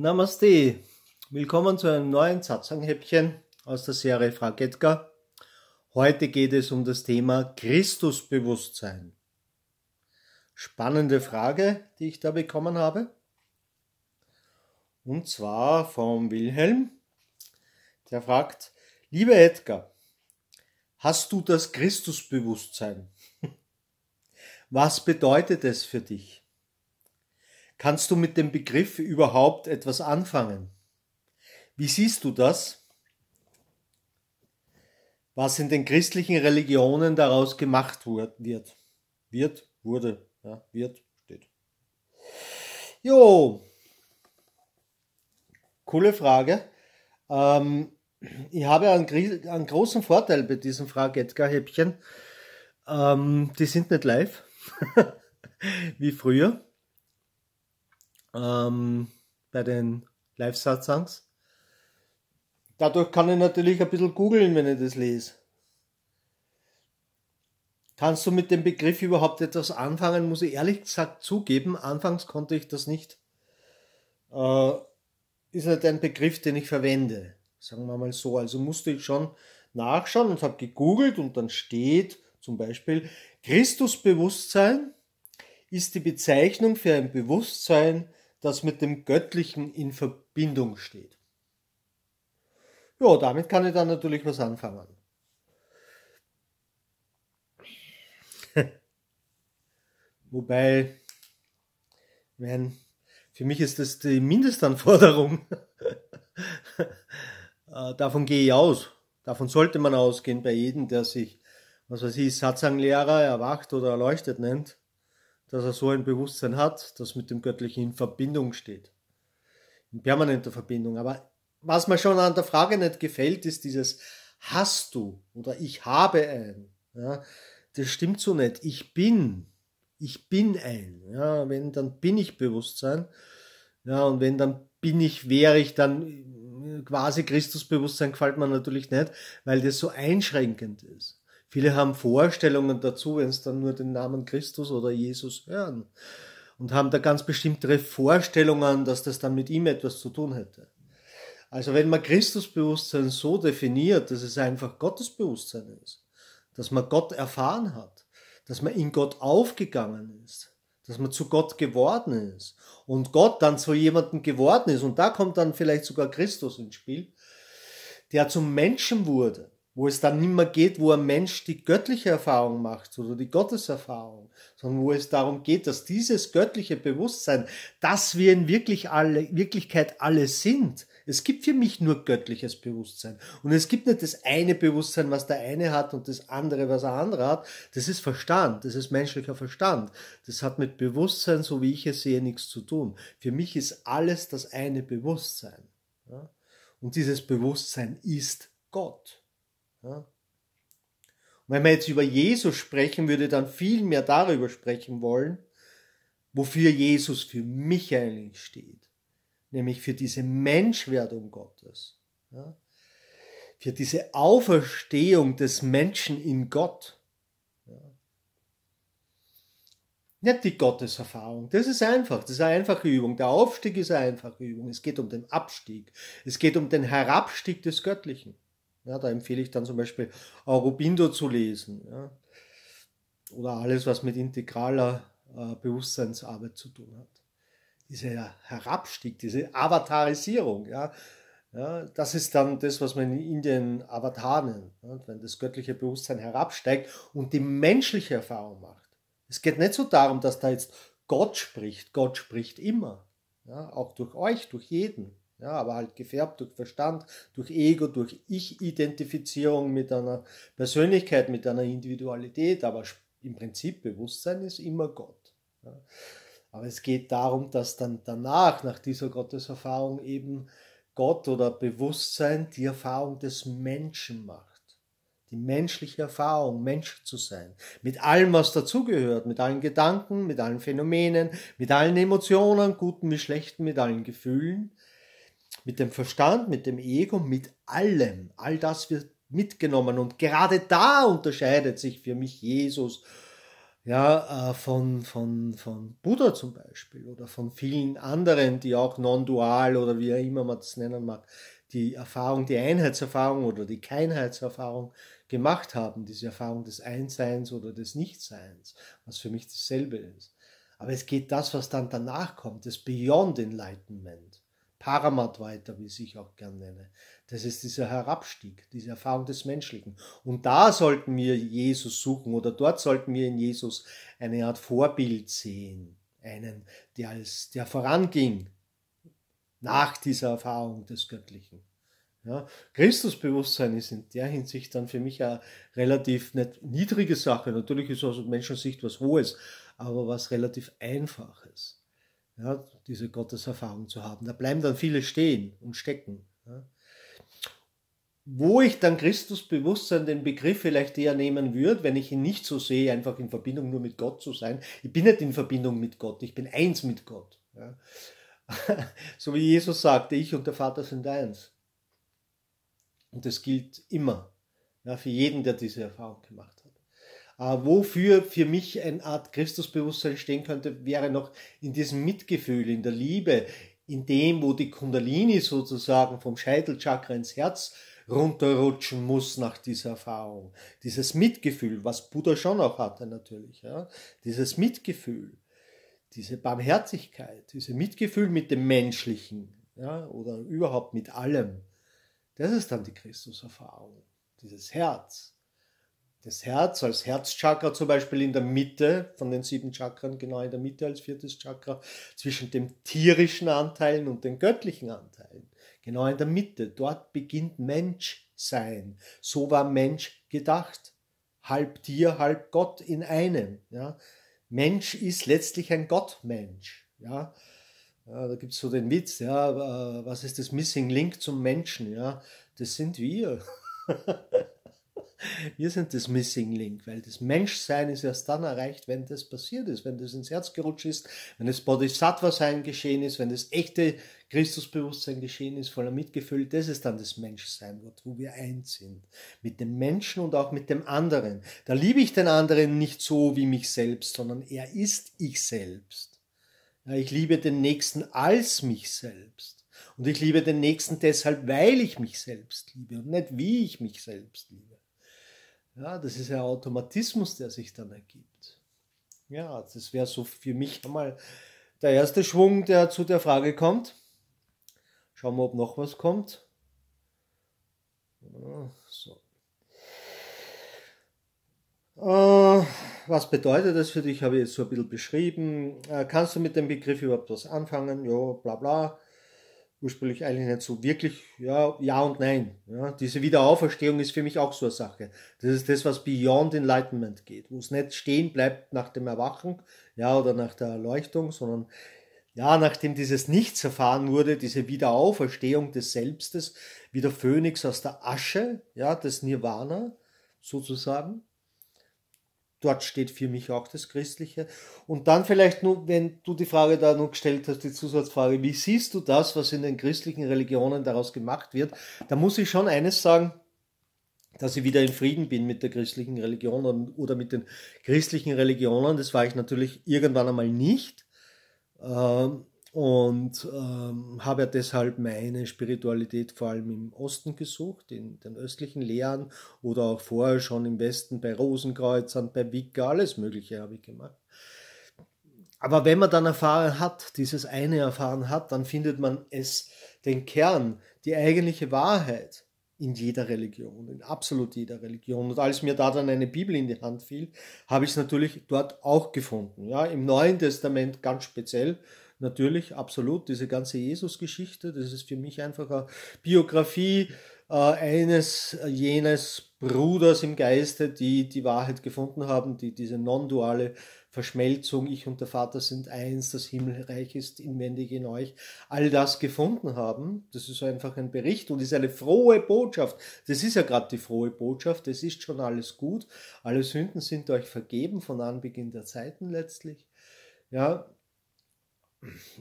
Namaste. Willkommen zu einem neuen Satzanghäppchen aus der Serie Frag Edgar. Heute geht es um das Thema Christusbewusstsein. Spannende Frage, die ich da bekommen habe. Und zwar vom Wilhelm. Der fragt, lieber Edgar, hast du das Christusbewusstsein? Was bedeutet es für dich? Kannst du mit dem Begriff überhaupt etwas anfangen? Wie siehst du das? Was in den christlichen Religionen daraus gemacht wird? Wird, wurde, ja, wird, steht. Jo, coole Frage. Ähm, ich habe einen, einen, großen Vorteil bei diesen Frage-Edgar-Häppchen. Ähm, die sind nicht live, wie früher ähm, bei den Live-Satsangs. Dadurch kann ich natürlich ein bisschen googeln, wenn ich das lese. Kannst du mit dem Begriff überhaupt etwas anfangen? Muss ich ehrlich gesagt zugeben, anfangs konnte ich das nicht. Äh, ist nicht halt ein Begriff, den ich verwende, sagen wir mal so. Also musste ich schon nachschauen und habe gegoogelt und dann steht zum Beispiel Christusbewusstsein ist die Bezeichnung für ein Bewusstsein, das mit dem Göttlichen in Verbindung steht. Ja, damit kann ich dann natürlich was anfangen. Wobei, mein, für mich ist das die Mindestanforderung. Äh, davon gehe ich aus. Davon sollte man ausgehen bei jedem, der sich, was weiß ich, Satzanglehrer erwacht oder erleuchtet nennt dass er so ein Bewusstsein hat, das mit dem Göttlichen in Verbindung steht. In permanenter Verbindung. Aber was mir schon an der Frage nicht gefällt, ist dieses Hast du oder ich habe ein. Ja, das stimmt so nicht. Ich bin. Ich bin ein. Ja, wenn, dann bin ich Bewusstsein. Ja, und wenn, dann bin ich, wäre ich, dann äh, quasi Christusbewusstsein gefällt mir natürlich nicht, weil das so einschränkend ist. Viele haben Vorstellungen dazu, wenn sie dann nur den Namen Christus oder Jesus hören und haben da ganz bestimmte Vorstellungen, dass das dann mit ihm etwas zu tun hätte. Also wenn man Christusbewusstsein so definiert, dass es einfach Gottesbewusstsein ist, dass man Gott erfahren hat, dass man in Gott aufgegangen ist, dass man zu Gott geworden ist und Gott dann zu jemandem geworden ist und da kommt dann vielleicht sogar Christus ins Spiel, der zum Menschen wurde, wo es dann nicht mehr geht, wo ein Mensch die göttliche Erfahrung macht oder die Gotteserfahrung, sondern wo es darum geht, dass dieses göttliche Bewusstsein, dass wir in wirklich alle, Wirklichkeit alle sind, es gibt für mich nur göttliches Bewusstsein. Und es gibt nicht das eine Bewusstsein, was der eine hat und das andere, was der andere hat. Das ist Verstand, das ist menschlicher Verstand. Das hat mit Bewusstsein, so wie ich es sehe, nichts zu tun. Für mich ist alles das eine Bewusstsein. Und dieses Bewusstsein ist Gott. Ja? wenn man jetzt über Jesus sprechen würde, dann viel mehr darüber sprechen wollen, wofür Jesus für mich eigentlich steht. Nämlich für diese Menschwerdung Gottes. Ja? Für diese Auferstehung des Menschen in Gott. Nicht die Gotteserfahrung. Das ist einfach. Das ist eine einfache Übung. Der Aufstieg ist eine einfache Übung. Es geht um den Abstieg. Es geht um den Herabstieg des Göttlichen. Ja, da empfehle ich dann zum Beispiel Aurobindo zu lesen. Ja. Oder alles, was mit integraler äh, Bewusstseinsarbeit zu tun hat. Dieser Herabstieg, diese Avatarisierung, ja, ja, das ist dann das, was man in Indien Avatar nennt, ja, ne? wenn das göttliche Bewusstsein herabsteigt und die menschliche Erfahrung macht. Es geht nicht so darum, dass da jetzt Gott spricht. Gott spricht immer. Ja, auch durch euch, durch jeden. Ja, aber halt gefärbt durch Verstand, durch Ego, durch Ich-Identifizierung mit einer Persönlichkeit, mit einer Individualität, aber im Prinzip Bewusstsein ist immer Gott. Ja. Aber es geht darum, dass dann danach, nach dieser Gotteserfahrung, eben Gott oder Bewusstsein die Erfahrung des Menschen macht. Die menschliche Erfahrung, Mensch zu sein. Mit allem, was dazugehört, mit allen Gedanken, mit allen Phänomenen, mit allen Emotionen, guten wie schlechten, mit allen Gefühlen mit dem Verstand, mit dem Ego, mit allem. All das wird mitgenommen und gerade da unterscheidet sich für mich Jesus ja, äh, von, von, von Buddha zum Beispiel oder von vielen anderen, die auch non-dual oder wie er immer man das nennen mag, die Erfahrung, die Einheitserfahrung oder die Keinheitserfahrung gemacht haben, diese Erfahrung des Einsseins oder des Nichtseins, was für mich dasselbe ist. Aber es geht das, was dann danach kommt, das Beyond Enlightenment. Paramat weiter, wie ich es auch gern nenne. Das ist dieser Herabstieg, diese Erfahrung des Menschlichen. Und da sollten wir Jesus suchen oder dort sollten wir in Jesus eine Art Vorbild sehen. Einen, der, als, der voranging nach dieser Erfahrung des Göttlichen. Ja, Christusbewusstsein ist in der Hinsicht dann für mich eine relativ nicht niedrige Sache. Natürlich ist aus Menschensicht was Hohes, aber was relativ Einfaches ja, diese Gotteserfahrung zu haben. Da bleiben dann viele stehen und stecken. Ja. Wo ich dann Christusbewusstsein den Begriff vielleicht eher nehmen würde, wenn ich ihn nicht so sehe, einfach in Verbindung nur mit Gott zu sein. Ich bin nicht in Verbindung mit Gott, ich bin eins mit Gott. Ja. so wie Jesus sagte, ich und der Vater sind eins. Und das gilt immer, ja, für jeden, der diese Erfahrung gemacht hat. Äh, wofür für mich eine Art Christusbewusstsein stehen könnte, wäre noch in diesem Mitgefühl, in der Liebe, in dem, wo die Kundalini sozusagen vom Scheitelchakra ins Herz runterrutschen muss nach dieser Erfahrung. Dieses Mitgefühl, was Buddha schon auch hatte natürlich, ja? dieses Mitgefühl, diese Barmherzigkeit, dieses Mitgefühl mit dem Menschlichen ja? oder überhaupt mit allem, das ist dann die Christuserfahrung, dieses Herz das Herz als Herzchakra zum Beispiel in der Mitte von den sieben Chakren, genau in der Mitte als viertes Chakra, zwischen dem tierischen Anteilen und den göttlichen Anteilen. Genau in der Mitte, dort beginnt Menschsein. So war Mensch gedacht. Halb Tier, halb Gott in einem. Ja. Mensch ist letztlich ein Gottmensch. Ja. Äh, da gibt es so den Witz, ja, äh, was ist das Missing Link zum Menschen? Ja, das sind wir. Wir sind das Missing Link, weil das Menschsein ist erst dann erreicht, wenn das passiert ist, wenn das ins Herz gerutscht ist, wenn das Bodhisattva-Sein geschehen ist, wenn das echte Christusbewusstsein geschehen ist, voller Mitgefühl, das ist dann das Menschsein, wo wir eins sind. Mit dem Menschen und auch mit dem anderen. Da liebe ich den anderen nicht so wie mich selbst, sondern er ist ich selbst. ich liebe den Nächsten als mich selbst. Und ich liebe den Nächsten deshalb, weil ich mich selbst liebe und nicht wie ich mich selbst liebe. Ja, das ist ein Automatismus, der sich dann ergibt. Ja, das wäre so für mich einmal der erste Schwung, der zu der Frage kommt. Schauen wir, ob noch was kommt. Ah, so. Äh, was bedeutet das für dich? Habe ich jetzt so ein bisschen beschrieben. Äh, kannst du mit dem Begriff überhaupt was anfangen? Jo, bla bla ursprünglich eigentlich nicht so wirklich, ja, ja und nein. Ja, diese Wiederauferstehung ist für mich auch so eine Sache. Das ist das, was Beyond Enlightenment geht, wo es nicht stehen bleibt nach dem Erwachen, ja, oder nach der Erleuchtung, sondern ja, nachdem dieses Nichts erfahren wurde, diese Wiederauferstehung des Selbstes, wie der Phönix aus der Asche, ja, des Nirvana sozusagen, dort steht für mich auch das Christliche. Und dann vielleicht nur, wenn du die Frage da noch gestellt hast, die Zusatzfrage, wie siehst du das, was in den christlichen Religionen daraus gemacht wird? Da muss ich schon eines sagen, dass ich wieder in Frieden bin mit der christlichen Religion oder mit den christlichen Religionen. Das war ich natürlich irgendwann einmal nicht. Ähm, und ähm, habe ja deshalb meine Spiritualität vor allem im Osten gesucht, in den östlichen Lehren oder auch vorher schon im Westen bei Rosenkreuzern, bei Wicca, alles Mögliche habe ich gemacht. Aber wenn man dann erfahren hat, dieses eine erfahren hat, dann findet man es, den Kern, die eigentliche Wahrheit in jeder Religion, in absolut jeder Religion. Und als mir da dann eine Bibel in die Hand fiel, habe ich es natürlich dort auch gefunden. Ja, Im Neuen Testament ganz speziell natürlich, absolut, diese ganze Jesus-Geschichte, das ist für mich einfach eine Biografie äh, eines äh, jenes Bruders im Geiste, die die Wahrheit gefunden haben, die diese non-duale Verschmelzung, ich und der Vater sind eins, das Himmelreich ist inwendig in euch, all das gefunden haben. Das ist einfach ein Bericht und ist eine frohe Botschaft. Das ist ja gerade die frohe Botschaft, es ist schon alles gut, alle Sünden sind euch vergeben von Anbeginn der Zeiten letztlich. Ja,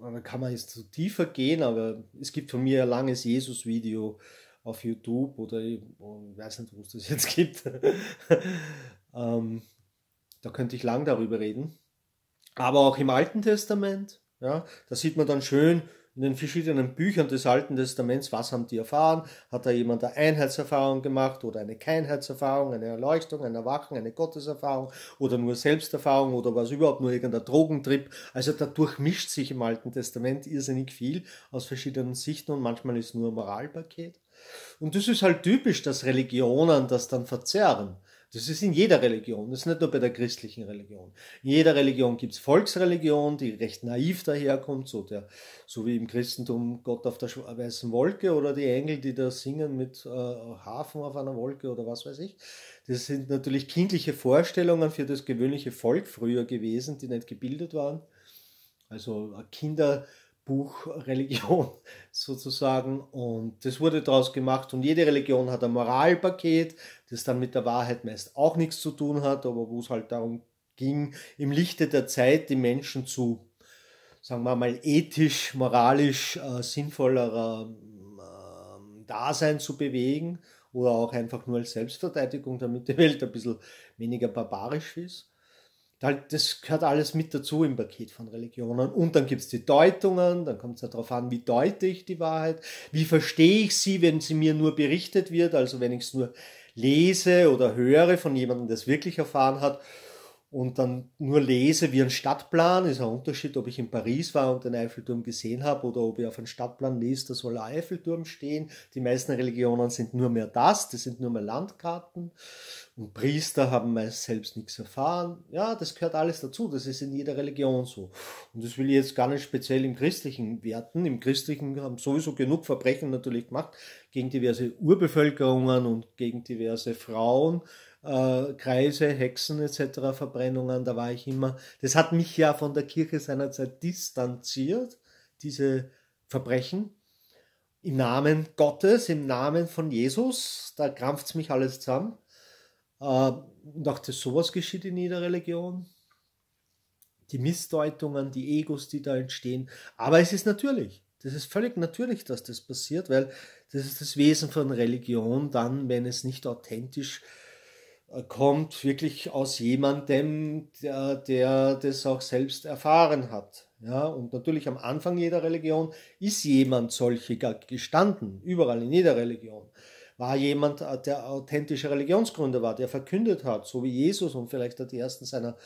da kann man jetzt zu tiefer gehen, aber es gibt von mir ein langes Jesus-Video auf YouTube oder ich, weiß nicht, wo es das jetzt gibt. ähm, da könnte ich lang darüber reden. Aber auch im Alten Testament, ja, da sieht man dann schön, in den verschiedenen Büchern des Alten Testaments, was haben die erfahren? Hat da jemand eine Einheitserfahrung gemacht oder eine Keinheitserfahrung, eine Erleuchtung, ein Erwachen, eine Gotteserfahrung oder nur Selbsterfahrung oder was überhaupt nur irgendein Drogentrip? Also da durchmischt sich im Alten Testament irrsinnig viel aus verschiedenen Sichten und manchmal ist nur ein Moralpaket. Und das ist halt typisch, dass Religionen das dann verzerren. Das ist in jeder Religion, das ist nicht nur bei der christlichen Religion. In jeder Religion gibt es Volksreligion, die recht naiv daherkommt, so, der, so wie im Christentum Gott auf der weißen Wolke oder die Engel, die da singen mit äh, Hafen auf einer Wolke oder was weiß ich. Das sind natürlich kindliche Vorstellungen für das gewöhnliche Volk früher gewesen, die nicht gebildet waren. Also äh, Kinder Buch Religion sozusagen. Und das wurde daraus gemacht. Und jede Religion hat ein Moralpaket, das dann mit der Wahrheit meist auch nichts zu tun hat, aber wo es halt darum ging, im Lichte der Zeit die Menschen zu, sagen wir mal, ethisch, moralisch äh, sinnvollerer äh, Dasein zu bewegen oder auch einfach nur als Selbstverteidigung, damit die Welt ein bisschen weniger barbarisch ist das gehört alles mit dazu im Paket von Religionen. Und dann gibt es die Deutungen, dann kommt es ja darauf an, wie deute ich die Wahrheit, wie verstehe ich sie, wenn sie mir nur berichtet wird, also wenn ich es nur lese oder höre von jemandem, der es wirklich erfahren hat und dann nur lese wie ein Stadtplan, ist ein Unterschied, ob ich in Paris war und den Eiffelturm gesehen habe oder ob ich auf einem Stadtplan lese, da soll ein Eiffelturm stehen. Die meisten Religionen sind nur mehr das, das sind nur mehr Landkarten und Priester haben meist selbst nichts erfahren. Ja, das gehört alles dazu, das ist in jeder Religion so. Und das will ich jetzt gar nicht speziell im Christlichen werten. Im Christlichen haben sowieso genug Verbrechen natürlich gemacht gegen diverse Urbevölkerungen und gegen diverse Frauen äh, Kreise, Hexen etc., Verbrennungen, da war ich immer. Das hat mich ja von der Kirche seinerzeit distanziert, diese Verbrechen. Im Namen Gottes, im Namen von Jesus, da krampft es mich alles zusammen. Äh, das, sowas geschieht in jeder Religion. Die Missdeutungen, die Egos, die da entstehen. Aber es ist natürlich. Das ist völlig natürlich, dass das passiert, weil das ist das Wesen von Religion, dann, wenn es nicht authentisch ist. Äh, kommt wirklich aus jemandem, der, der das auch selbst erfahren hat. Ja, und natürlich am Anfang jeder Religion ist jemand solcher gestanden, überall in jeder Religion. War jemand, äh, der authentische Religionsgründer war, der verkündet hat, so wie Jesus und vielleicht die ersten seiner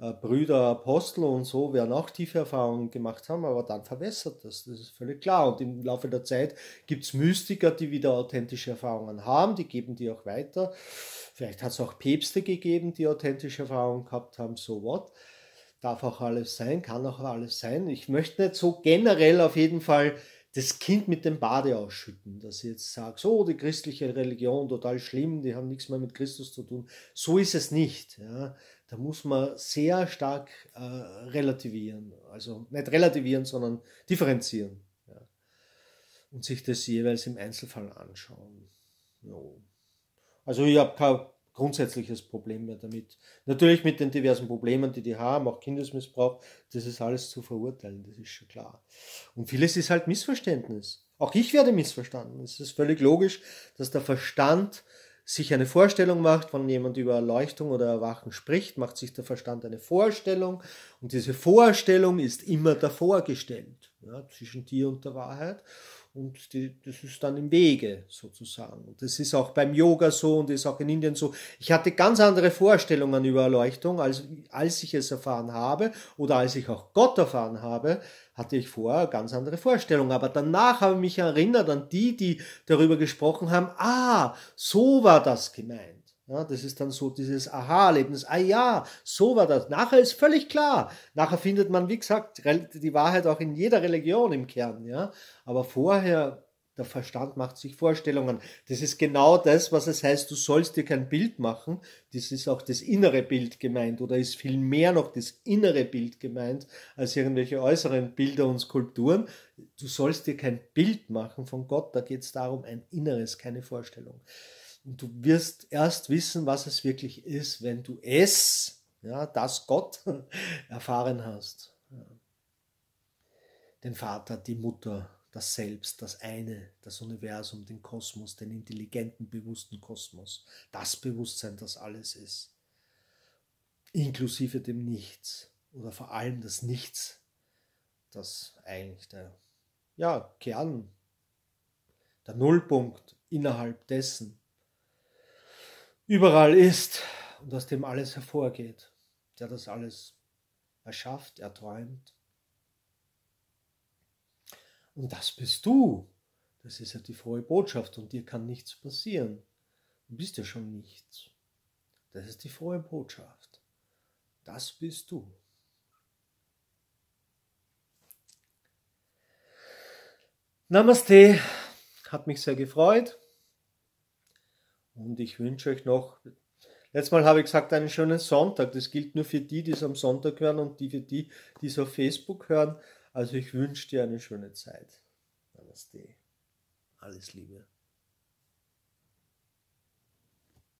äh, Brüder, Apostel und so werden auch tiefe Erfahrungen gemacht haben, aber dann verwässert das. Das ist völlig klar. Und im Laufe der Zeit gibt es Mystiker, die wieder authentische Erfahrungen haben, die geben die auch weiter. Vielleicht hat es auch Päpste gegeben, die authentische Erfahrungen gehabt haben, so what. Darf auch alles sein, kann auch alles sein. Ich möchte nicht so generell auf jeden Fall das Kind mit dem Bade ausschütten, dass ich jetzt sage, so die christliche Religion total schlimm, die haben nichts mehr mit Christus zu tun. So ist es nicht. Ja da muss man sehr stark äh, relativieren. Also nicht relativieren, sondern differenzieren. Ja. Und sich das jeweils im Einzelfall anschauen. Ja. Also ich habe kein grundsätzliches Problem mehr damit. Natürlich mit den diversen Problemen, die die haben, auch Kindesmissbrauch, das ist alles zu verurteilen, das ist schon klar. Und vieles ist halt Missverständnis. Auch ich werde missverstanden. Es ist völlig logisch, dass der Verstand sich eine Vorstellung macht, wenn jemand über Erleuchtung oder Erwachen spricht, macht sich der Verstand eine Vorstellung und diese Vorstellung ist immer davor gestellt, ja, zwischen dir und der Wahrheit und die, das ist dann im Wege sozusagen. Und das ist auch beim Yoga so und ist auch in Indien so. Ich hatte ganz andere Vorstellungen über Erleuchtung, als, als ich es erfahren habe oder als ich auch Gott erfahren habe hatte ich vorher ganz andere Vorstellungen. Aber danach habe ich mich erinnert an die, die darüber gesprochen haben, ah, so war das gemeint. Ja, das ist dann so dieses Aha-Erlebnis. Ah ja, so war das. Nachher ist völlig klar. Nachher findet man, wie gesagt, die Wahrheit auch in jeder Religion im Kern. Ja? Aber vorher der Verstand macht sich Vorstellungen. Das ist genau das, was es heißt, du sollst dir kein Bild machen. Das ist auch das innere Bild gemeint oder ist viel mehr noch das innere Bild gemeint als irgendwelche äußeren Bilder und Skulpturen. Du sollst dir kein Bild machen von Gott. Da geht es darum, ein Inneres, keine Vorstellung. Und du wirst erst wissen, was es wirklich ist, wenn du es, ja, das Gott, erfahren hast. Den Vater, die Mutter, das Selbst, das Eine, das Universum, den Kosmos, den intelligenten, bewussten Kosmos, das Bewusstsein, das alles ist, inklusive dem Nichts oder vor allem das Nichts, das eigentlich der ja, Kern, der Nullpunkt innerhalb dessen überall ist und aus dem alles hervorgeht, der das alles erschafft, erträumt, und das bist du. Das ist ja die frohe Botschaft und dir kann nichts passieren. Du bist ja schon nichts. Das ist die frohe Botschaft. Das bist du. Namaste, hat mich sehr gefreut und ich wünsche euch noch, letztes Mal habe ich gesagt, einen schönen Sonntag. Das gilt nur für die, die es am Sonntag hören und die für die, die es auf Facebook hören. Also ich wünsche dir eine schöne Zeit. Namaste. Alles Liebe.